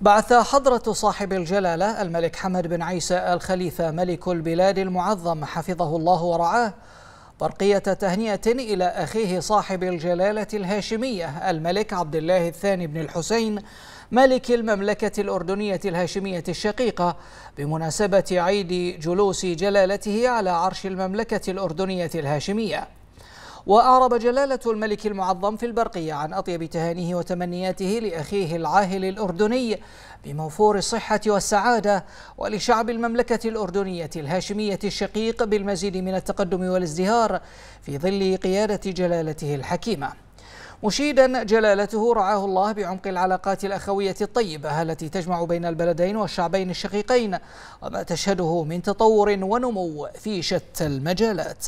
بعث حضرة صاحب الجلالة الملك حمد بن عيسى الخليفة ملك البلاد المعظم حفظه الله ورعاه برقية تهنئة إلى أخيه صاحب الجلالة الهاشمية الملك عبد الله الثاني بن الحسين ملك المملكة الأردنية الهاشمية الشقيقة بمناسبة عيد جلوس جلالته على عرش المملكة الأردنية الهاشمية وأعرب جلالة الملك المعظم في البرقية عن أطيب تهانيه وتمنياته لأخيه العاهل الأردني بموفور الصحة والسعادة ولشعب المملكة الأردنية الهاشمية الشقيق بالمزيد من التقدم والازدهار في ظل قيادة جلالته الحكيمة مشيدا جلالته رعاه الله بعمق العلاقات الأخوية الطيبة التي تجمع بين البلدين والشعبين الشقيقين وما تشهده من تطور ونمو في شتى المجالات